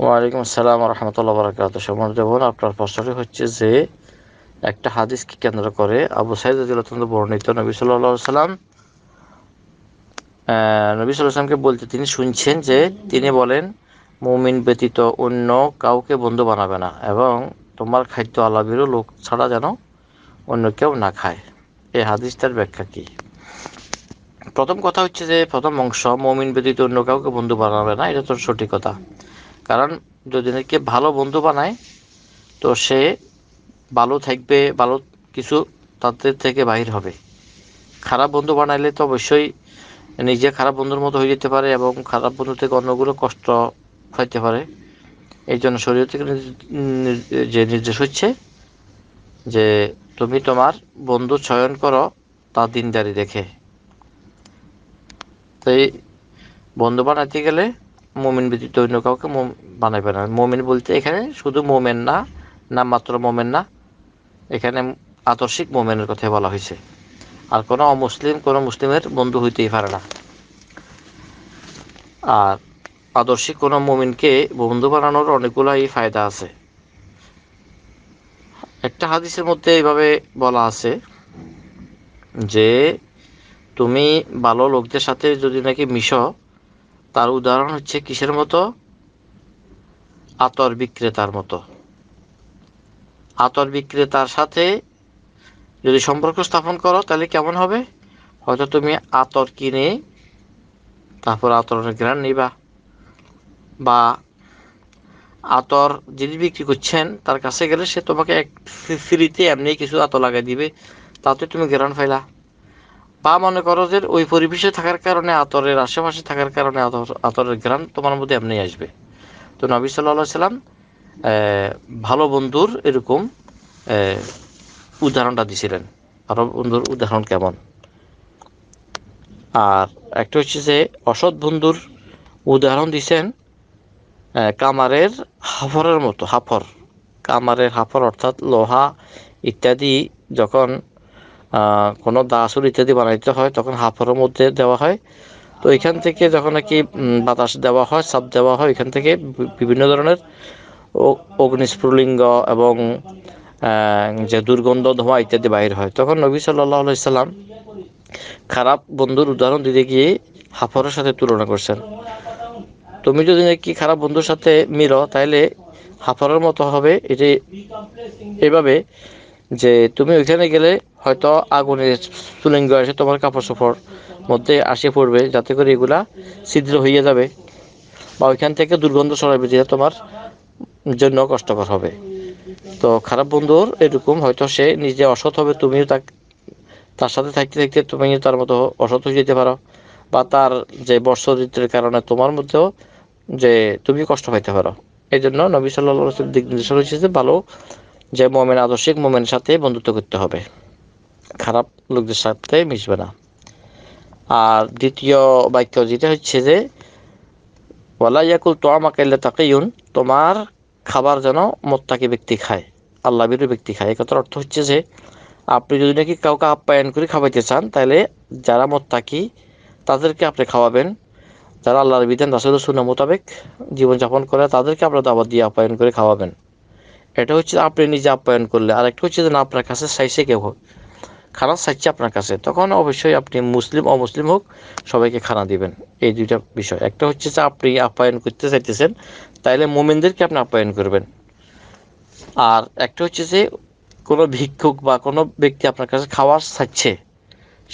ওয়ালাইকুম আসসালাম রহমতুল্লাহ বরাকাত সমর দেবন আপনার প্রশ্নটি হচ্ছে যে একটা হাদিসকে কেন্দ্র করে আবু সাইদুল্লাহ বর্ণিত নবী সাল্লাহ সাল্লাম নবী সাল্লামকে বলতে তিনি শুনছেন যে তিনি বলেন মুমিন ব্যতীত অন্য কাউকে বন্ধু বানাবে না এবং তোমার খাদ্য আলাবিরও লোক ছাড়া যেন অন্য কেউ না খায় এই হাদিসটার ব্যাখ্যা কী প্রথম কথা হচ্ছে যে প্রথম অংশ মমিন ব্যতীত অন্য কাউকে বন্ধু বানাবে না এটা তোর সঠিক কথা কারণ যদি নিজেকে ভালো বন্ধু বানায় তো সে ভালো থাকবে ভালো কিছু তাদের থেকে বাহির হবে খারাপ বন্ধু বানাইলে তো অবশ্যই নিজে খারাপ বন্ধুর মতো হয়ে যেতে পারে এবং খারাপ বন্ধু থেকে অন্যগুলো কষ্ট হইতে পারে এই জন্য শরীর থেকে যে নির্দেশ হচ্ছে যে তুমি তোমার বন্ধু চয়ন করো তা দিনদারি দেখে তাই বন্ধু বানাতে গেলে মোমেন ব্যতীত অন্য কাউকে বানাইবে না মোমেন বলতে এখানে শুধু মোমেন না নামমাত্র মোমেন না এখানে আদর্শিক মোমেনের কথা বলা হয়েছে আর কোনো অমুসলিম কোনো মুসলিমের বন্ধু হইতেই পারে না আর আদর্শিক কোনো মোমিনকে বন্ধু বানানোর অনেকগুলাই ফায়দা আছে একটা হাদিসের মধ্যে এইভাবে বলা আছে যে তুমি ভালো লোকদের সাথে যদি নাকি মিশো তার উদাহরণ হচ্ছে কিসের মতো আতর বিক্রেতার মতো আতর বিক্রেতার সাথে যদি সম্পর্ক স্থাপন করো তাহলে কেমন হবে হয়তো তুমি আতর কিনে তারপর আতরের গ্রান নিবা বা আতর যিনি বিক্রি করছেন তার কাছে গেলে সে তোমাকে এক ফ্রিতে এমনি কিছু আতর লাগাই দিবে তাতে তুমি গ্রান ফাইলা বা মনে করো যে ওই পরিবেশে থাকার কারণে আতরের আশেপাশে থাকার কারণে আতর আতরের গ্রাম তোমার মধ্যে এমনি আসবে তো নবী সাল্লা সাল্লাম ভালো বন্ধুর এরকম উদাহরণটা দিছিলেন ভালো বন্ধুর উদাহরণ কেমন আর একটা হচ্ছে যে অসৎ বন্ধুর উদাহরণ দিছেন কামারের হাফরের মতো হাফর কামারের হাফর অর্থাৎ লোহা ইত্যাদি যখন কোনো দাসুর ইত্যাদি বানাইতে হয় তখন হাফরের মধ্যে দেওয়া হয় তো এখান থেকে যখন নাকি বাতাস দেওয়া হয় সাপ দেওয়া হয় এখান থেকে বিভিন্ন ধরনের অগ্নিস্ফুলিঙ্গ এবং যে দুর্গন্ধ ধোঁয়া ইত্যাদি বাহির হয় তখন নবী সাল্লাহ সাল্লাম খারাপ বন্ধুর উদাহরণ দিতে গিয়ে হাফরের সাথে তুলনা করছেন তুমি যদি নাকি খারাপ বন্ধুর সাথে মিলো তাহলে হাফরের মতো হবে এটি এভাবে যে তুমি ওইখানে গেলে হয়তো আগুনের সুলিঙ্গ এসে তোমার কাপড় চোপড় মধ্যে আসে পড়বে যাতে করে এগুলা ছিদ্র হইয়া যাবে বা ওইখান থেকে দুর্গন্ধ ছড়াবে যেটা তোমার জন্য কষ্টকর হবে তো খারাপ বন্ধুর এরকম হয়তো সে নিজে অসৎ হবে তুমিও তাকে তার সাথে থাকতে থাকতে তুমি তার মতো অসৎ হয়ে যেতে পারো বা তার যে বর্ষ ঋতুর কারণে তোমার মধ্যেও যে তুমি কষ্ট পাইতে পারো এই জন্য নবী সাল্লাহ দিক নির্দেশন হয়েছে যে ভালো যে মোমেন আদর্শিক মোমেনের সাথে বন্ধুত্ব করতে হবে খারাপ লোকদের সাথে মিশবে না আর দ্বিতীয় বাক্য যেটা হচ্ছে যে ওয়ালা ইয়াকুল তো আমাকে ইউন তোমার খাবার যেন মোত্তাকি ব্যক্তি খায় আল্লাহ বিরু ব্যক্তি খায় একথার অর্থ হচ্ছে যে আপনি যদি নাকি কাউকে আপ্যায়ন করে খাওয়াইতে চান তাহলে যারা মোত্তাকি তাদেরকে আপনি খাওয়াবেন যারা আল্লাহর বিধান রাসুল সুন্না মোতাবেক জীবনযাপন করে তাদেরকে আপনার দাবার দিয়ে আপ্যায়ন করে খাওয়াবেন এটা হচ্ছে আপনি নিজে আপ্যায়ন করলে আর একটা হচ্ছে না আপনার কাছে চাইছে কেউ খানা চাইছে আপনার কাছে তখন অবশ্যই আপনি মুসলিম অমুসলিম হোক সবাইকে খানা দিবেন এই দুইটা বিষয় একটা হচ্ছে যে আপনি আপ্যায়ন করতে চাইতেছেন তাইলে মোমেনদেরকে আপনি আপ্যায়ন করবেন আর একটা হচ্ছে যে কোনো ভিক্ষুক বা কোনো ব্যক্তি আপনার কাছে খাওয়ার চাইছে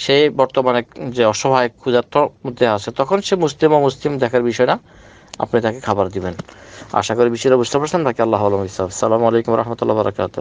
সে বর্তমানে যে অসহায় ক্ষুধার্থ মধ্যে আছে তখন সে মুসলিম অমুসলিম দেখার বিষয় না আপনি তাকে খাবার দিবেন আশা করি বিষয়টা বুঝতে পারছেন তাকে আল্লাহ আলম ইসলাম সালামু আলাইকুম রহমতুল্লাহ বারকাত